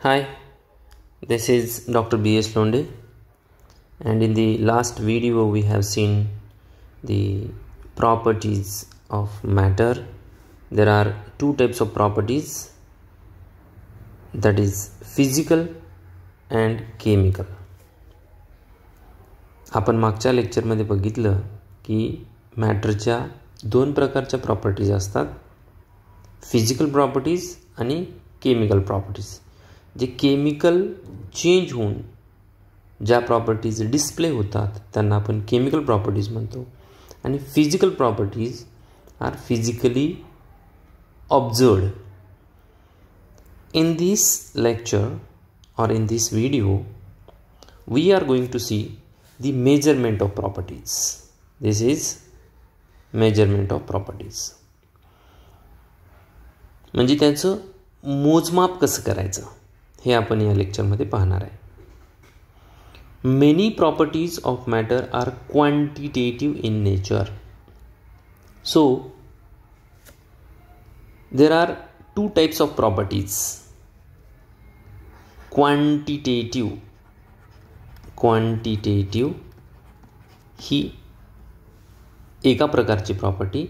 Hi, this is Dr. B.S. Londe and in the last video we have seen the properties of matter. There are two types of properties that is physical and chemical. आपण मागच्या लेक्चरमध्ये बघितलं की मॅटरच्या दोन प्रकारच्या properties असतात physical properties आणि chemical properties जे केमिकल चेंज होऊन ज्या प्रॉपर्टीज डिस्प्ले होतात त्यांना आपण केमिकल प्रॉपर्टीज म्हणतो आणि physical properties are physically observed in this lecture or in this video we are going to see the measurement of properties this is measurement of properties म्हणजे त्याचं मोजमाप कसं करायचं हे आपण या लेक्चरमध्ये पाहणार आहे many properties of matter are quantitative in nature so there are two types of properties quantitative quantitative ही एका प्रकारची प्रॉपर्टी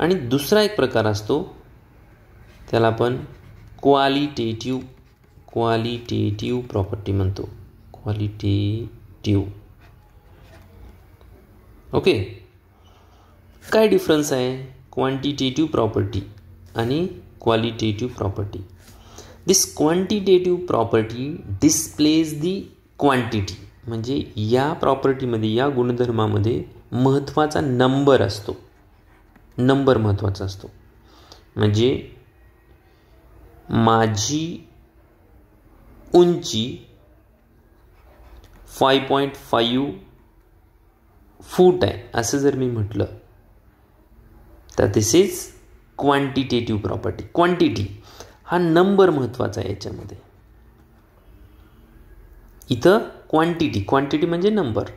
आणि दुसरा एक प्रकार असतो त्याला आपण क्वालिटेटिव्ह क्वालिटेटिव्ह प्रॉपर्टी म्हणतो क्वालिटेटिव्ह ओके काय डिफरन्स आहे क्वांटिटेटिव्ह प्रॉपर्टी आणि qualitative property this quantitative property displays the quantity म्हणजे या प्रॉपर्टीमध्ये या गुणधर्मामध्ये महत्त्वाचा नंबर असतो नंबर महत्त्वाचा असतो म्हणजे माझी उंची फाय पॉईंट फाईव्ह फूट आहे असं जर मी म्हटलं तर this is quantitative property quantity हा नंबर महत्त्वाचा आहे याच्यामध्ये इथं क्वांटिटी क्वांटिटी म्हणजे number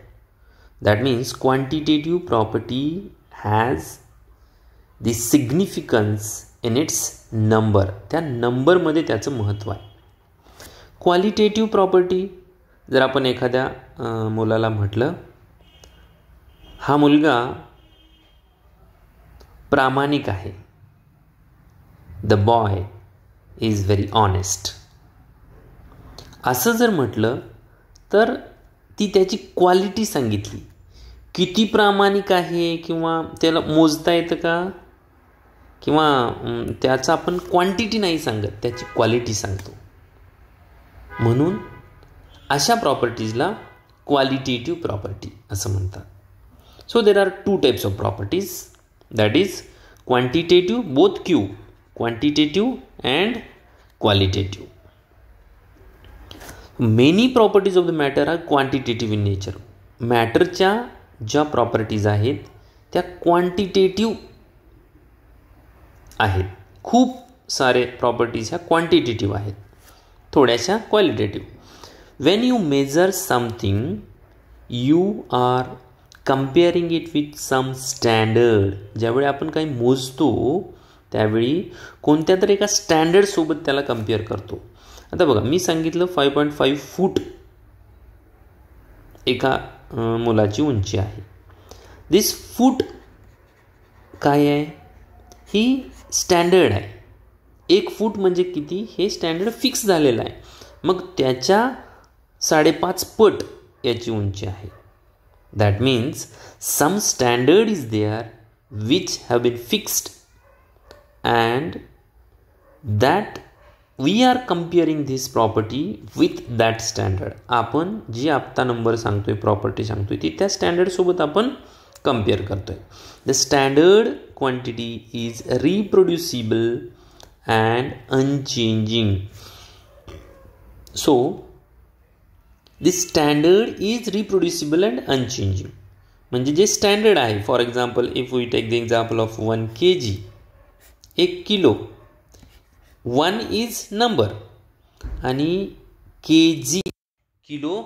that means quantitative property has the significance in its number त्या नंबरमध्ये त्याचं महत्त्व आहे क्वालिटेटिव्ह प्रॉपर्टी जर आपण एखाद्या मुलाला म्हटलं हा मुलगा प्रामाणिक आहे the boy is very honest असं जर म्हटलं तर ती त्याची क्वालिटी सांगितली किती प्रामाणिक आहे किंवा त्याला मोजता येतं का किंवा त्याचा आपण क्वांटिटी नाही सांगत त्याची क्वालिटी सांगतो म्हणून अशा प्रॉपर्टीजला क्वालिटेटिव्ह प्रॉपर्टी असं म्हणतात so there are two types of properties that is quantitative both Q quantitative and qualitative many properties of the matter are quantitative in nature मॅटरच्या ज्या प्रॉपर्टीज आहेत त्या क्वांटिटेटिव्ह आहेत खूप सारे प्रॉपर्टीज ह्या क्वांटिटेटिव्ह आहेत थोड्याशा qualitative when you measure something you are comparing it with some standard ज्यावेळी आपण काही मोजतो त्यावेळी कोणत्या तरी एका स्टँडर्डसोबत त्याला कम्पेअर करतो आता बघा मी सांगितलं फाईव्ह पॉईंट फाईव्ह फूट एका मुलाची उंची आहे दिस फूट काय आहे ही स्टँडर्ड आहे एक फूट म्हणजे किती हे स्टँडर्ड फिक्स झालेलं आहे मग त्याच्या साडेपाच पट याची उंची आहे that means some standard is there which have been fixed and that we are comparing this property with that standard आपण जी आत्ता नंबर सांगतोय प्रॉपर्टी सांगतोय ती त्या स्टँडर्डसोबत आपण कम्पेअर करतोय the standard quantity is reproducible and unchanging. So, this standard is reproducible and unchanging. म्हणजे जे स्टँडर्ड आहे for example if we take the example of one K G एक किलो वन इज नंबर आणि के जी kilo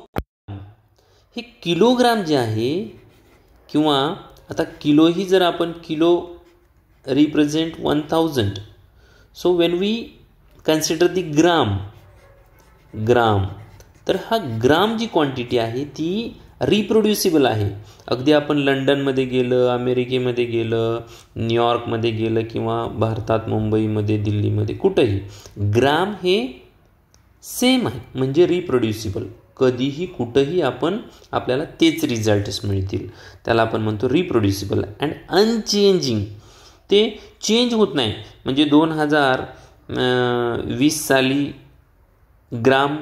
हे kilogram जे आहे किंवा आता किलोही जर आपण kilo represent one thousand so when we consider the gram gram तर हा ग्राम जी क्वांटिटी आहे ती रिप्रोड्युसिबल आहे अगदी आपण लंडनमध्ये गेलं अमेरिकेमध्ये गेलं न्यूयॉर्कमध्ये गेलं किंवा भारतात मुंबईमध्ये दिल्लीमध्ये कुठंही ग्राम हे सेम आहे म्हणजे रिप्रोड्युसिबल कधीही कुठंही आपण आपल्याला तेच रिझल्ट्स मिळतील त्याला आपण म्हणतो रिप्रोड्युसिबल अँड अनचेंजिंग ते चेंज होत नाही म्हणजे दोन हजार वीस साली ग्राम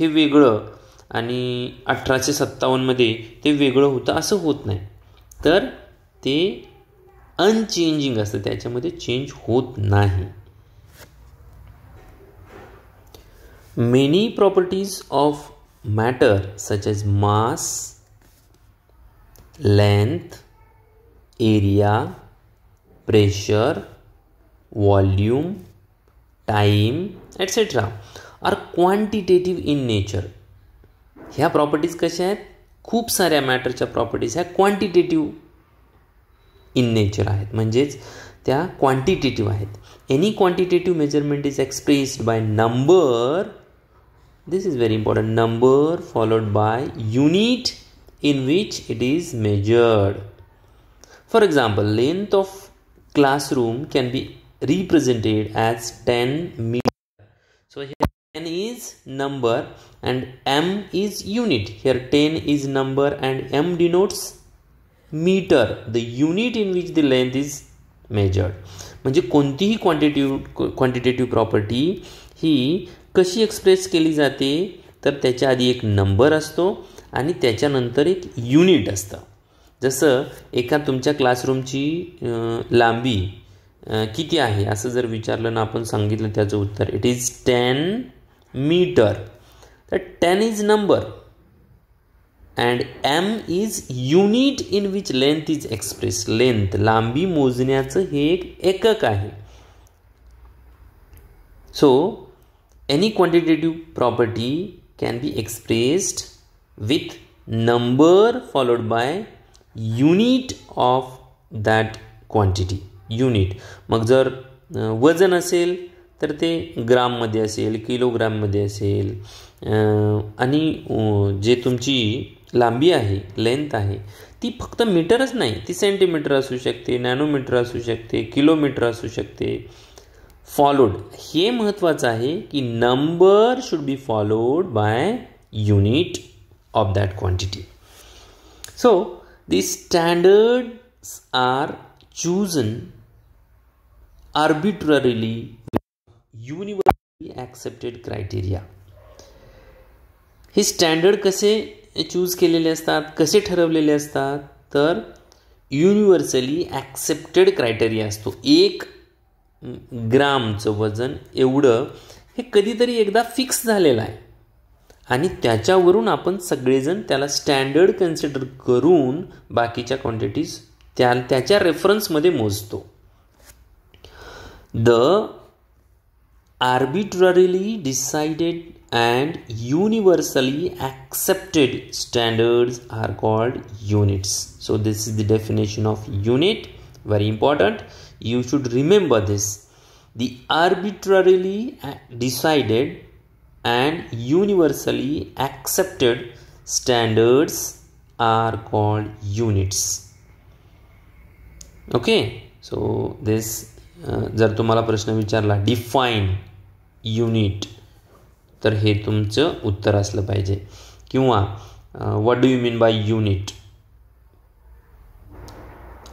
हे वेगळं आणि अठराशे सत्तावन्नमध्ये ते वेगळं होतं असं होत नाही तर ते अनचेंजिंग असतं त्याच्यामध्ये चेंज होत नाही many properties of matter such as mass length area pressure, volume, time, etc. are quantitative in nature. ह्या properties कशा है? खूब सारे matter चा properties है, quantitative in nature आहेत. मंजेज, त्या quantitative Any quantitative measurement is expressed by number, this is very important, number followed by unit in which it is measured. For example, length of classroom can be represented as 10 meter. So here 10 is number and m is unit. Here 10 is number and m denotes metre the unit in which the length is measured म्हणजे कोणतीही क्वांटिटिव्ह quantitative property ही कशी express केली जाते तर त्याच्या आधी एक number असतो आणि त्याच्यानंतर एक युनिट असतं जसं एका तुमच्या क्लासरूमची लांबी किती आहे असं जर विचारलं ना आपण सांगितलं त्याचं उत्तर इट इज टेन मीटर तर ten is number and M is unit in which length is express length लांबी मोजण्याचं हे एक एकक आहे so any quantitative property can be expressed with number followed by unit of that quantity unit मग जर वजन असेल तर ते ग्राममध्ये असेल किलोग्राममध्ये असेल आणि जे तुमची लांबी आहे लेंथ आहे ती फक्त मीटरच नाही ती सेंटीमीटर असू शकते नॅनोमीटर असू शकते किलोमीटर असू शकते फॉलोड हे महत्त्वाचं आहे की number should be followed by unit of that quantity so the standard are chosen arbitrarily universally accepted criteria. हे स्टँडर्ड कसे चूज केलेले असतात कसे ठरवलेले असतात तर युनिव्हर्सली ॲक्सेप्टेड क्रायटेरिया असतो एक ग्रामचं वजन एवढं हे कधीतरी एकदा फिक्स झालेलं आहे आणि त्याच्यावरून आपण सगळेजण त्याला स्टँडर्ड कन्सिडर करून बाकीच्या क्वांटिटीज त्या त्याच्या रेफरन्समध्ये मोजतो the arbitrarily decided and universally accepted standards are called units so this is the definition of unit very important you should remember this the arbitrarily decided and universally accepted standards are called units okay so this uh, जर तुम्हाला प्रश्न विचारला define unit तर हे तुमचं उत्तर असलं पाहिजे किंवा what do you mean by unit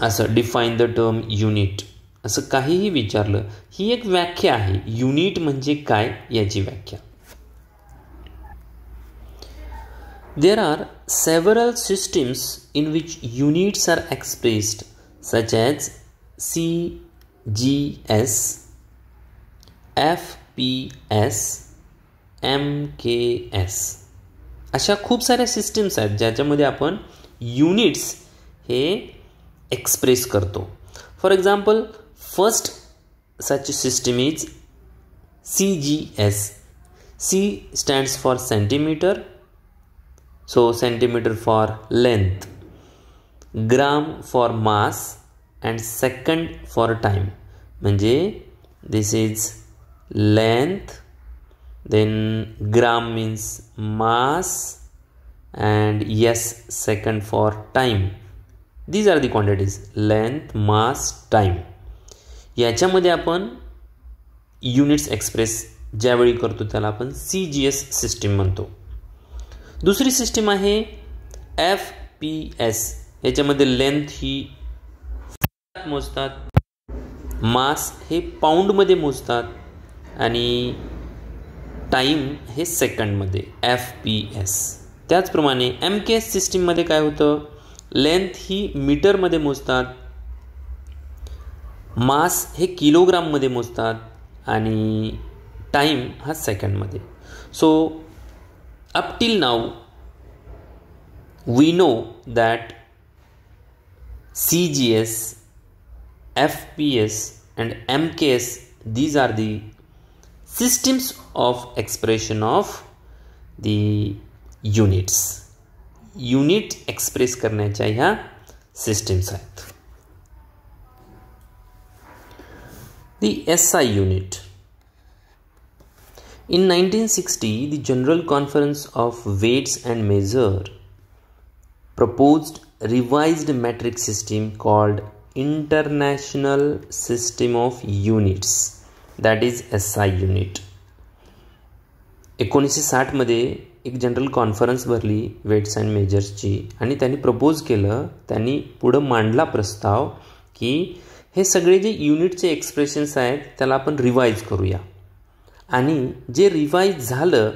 असं डिफाईन द टर्म युनिट असं काहीही विचारलं ही एक व्याख्या आहे युनिट म्हणजे काय याची व्याख्या There are several systems in which units are expressed, such as CGS, FPS, MKS. अशा खूप साऱ्या सिस्टम्स आहेत ज्याच्यामध्ये आपण युनिट्स हे एक्सप्रेस करतो for example first such system is C G S C stands for centimetre So centimeter for length, gram for mass and second for time. Manje, this is length, then gram means mass and yes second for time. These are the quantities length, mass, time. याच्यामध्ये आपण units express ज्यावेळी करतो त्याला आपण C G S system म्हणतो दुसरी system आहे F P S याच्यामध्ये लेंथ ही मोजतात मास हे पाऊंडमध्ये मोजतात आणि टाईम हे सेकंडमध्ये एफ पी एस त्याचप्रमाणे एम के एस सिस्टीममध्ये काय होतं लेंथ ही मीटरमध्ये मोजतात मास हे किलोग्राममध्ये मोजतात आणि टाईम हा सेकंडमध्ये so up till now we know that CGS, FPS, and MKS these are the systems of expression of the units. unit express karna chahiye system आहेत The SI unit, In 1960, the General Conference of Weights and Measure proposed revised metric system called International System of Units that is SI unit. एकोणीसशे साठमध्ये एक general conference भरली weights and मेजर्सची आणि त्यांनी propose केलं त्यांनी पुढं मांडला प्रस्ताव की हे सगळे जे युनिटचे एक्सप्रेशन्स आहेत त्याला आपण रिवाईज करूया आणि जे रिवाईज झालं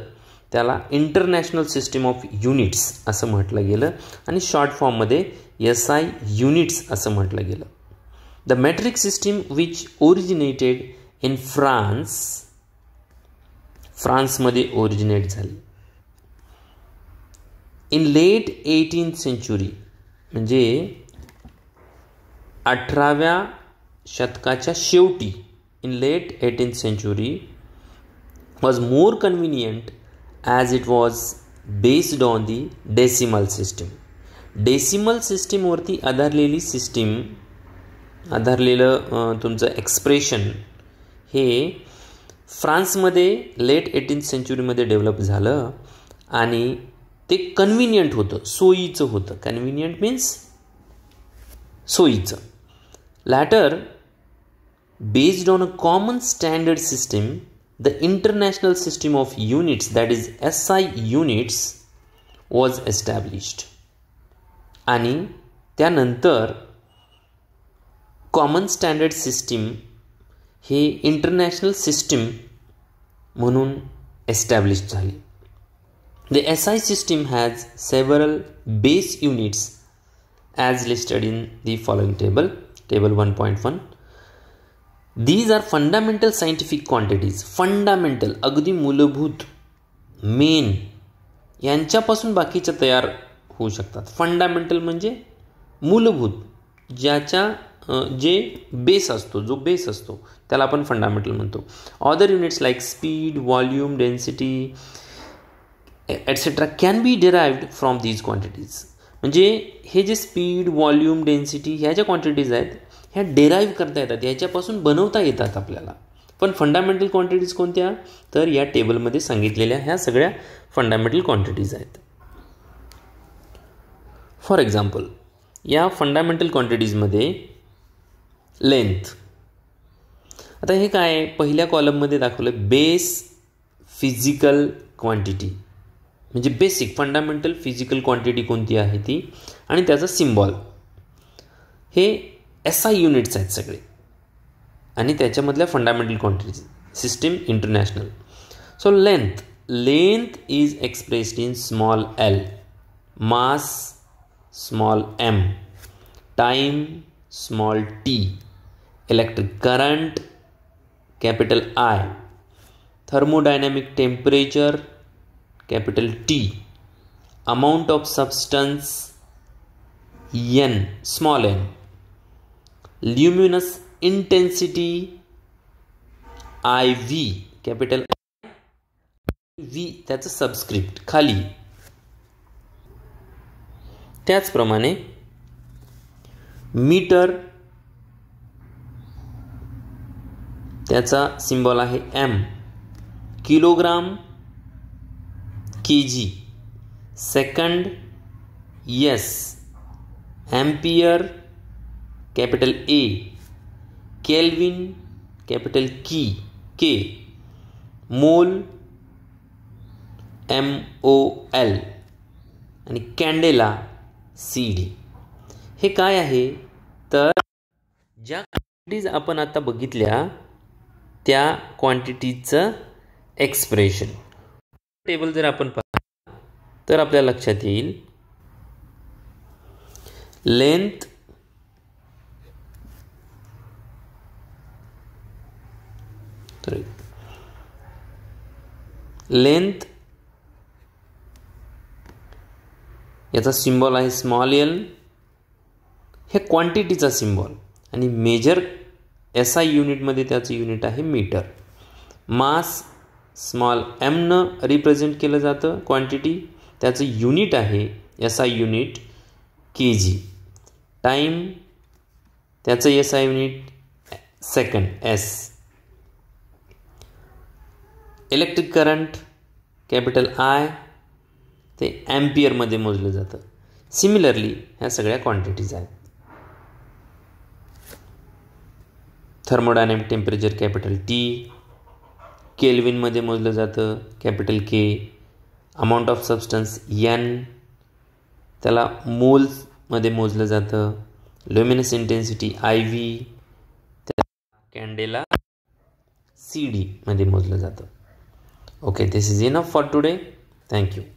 त्याला इंटरनॅशनल सिस्टीम ऑफ युनिट्स असं म्हटलं गेलं आणि शॉर्ट फॉर्ममध्ये एस आय युनिट्स असं म्हटलं गेलं the metric system which originated in France फ्रान्समध्ये ओरिजिनेट झाली इन लेट एटीन सेंचुरी म्हणजे अठराव्या शतकाच्या शेवटी इन लेट एटीन सेंचुरी was more convenient as it was based on the decimal system decimal सिस्टीमवरती आधारलेली सिस्टीम आधारलेलं तुमचं एक्सप्रेशन हे फ्रान्समध्ये लेट एटीन सेंचुरीमध्ये डेव्हलप झालं आणि ते कन्व्हिनियंट होतं सोयीचं होतं कन्व्हिनियंट मीन्स सोयीचं later based on a common standard system The International System of Units, that is SI units, was established. Ani Tyanantar Common Standard System he international system Munun established. The SI system has several base units as listed in the following table. Table 1.1 these are fundamental scientific quantities fundamental अगदी मूलभूत main यांच्यापासून बाकीच्या तयार होऊ शकतात fundamental म्हणजे मूलभूत ज्याच्या जे बेस असतो जो बेस असतो त्याला आपण फंडामेंटल म्हणतो other units like speed volume density etcetera can be derived from these quantities म्हणजे हे जे स्पीड वॉल्यूम डेन्सिटी ह्या ज्या क्वांटिटीज आहेत ह्या डेराईव्ह करता येतात याच्यापासून बनवता येतात आपल्याला पण फंडामेंटल क्वांटिटीज कोणत्या तर या टेबलमध्ये सांगितलेल्या ह्या सगळ्या फंडामेंटल क्वांटिटीज आहेत फॉर एक्झाम्पल या फंडामेंटल क्वांटिटीजमध्ये लेंथ आता हे काय पहिल्या कॉलममध्ये दाखवलं बेस फिजिकल क्वांटिटी म्हणजे बेसिक फंडामेंटल फिजिकल क्वांटिटी कोणती आहे ती आणि त्याचा सिम्बॉल हे एस आय युनिट्स आहेत सगळे आणि त्याच्यामधल्या fundamental quantities system international so length length is expressed in small L mass small M time small T electric current capital I thermodynamic temperature capital T amount of substance N small N luminous intensity I V capital V त्याचं subscript खाली त्याचप्रमाणे metre त्याचा है M kilogram K G second S ampere capital A kelvin capital की K मोल M O L आणि कॅन्डेला C D हे काय आहे तर ज्या क्वांटिटीज आपण आता बघितल्या त्या क्वांटिटीचं एक्सप्रेशन टेबल जर आपण पाहिला तर आपल्या लक्षात येईल लेंथ लेंथ याचा सिम्बॉल आहे स्मॉल एल हे क्वांटिटीचा सिम्बॉल आणि मेजर एस आय युनिटमध्ये त्याचं युनिट आहे मीटर मास स्मॉल एमनं रिप्रेझेंट केलं जातं क्वांटिटी त्याचं युनिट आहे S I unit K G time त्याचं S I unit second S electric current capital I ते ॲम्पियरमध्ये मोजलं जातं सिमिलरली ह्या सगळ्या क्वांटिटीज आहेत थर्मोडायनेमिक टेम्परेचर कॅपिटल टी केल्विनमध्ये मोजलं जातं capital K amount of substance N त्याला मोल्समध्ये मोजलं जातं ल्युमिनस इंटेन्सिटी आय व्ही त्या कॅन्डेला सी डीमध्ये मोजलं जातं Okay, this is enough for today. Thank you.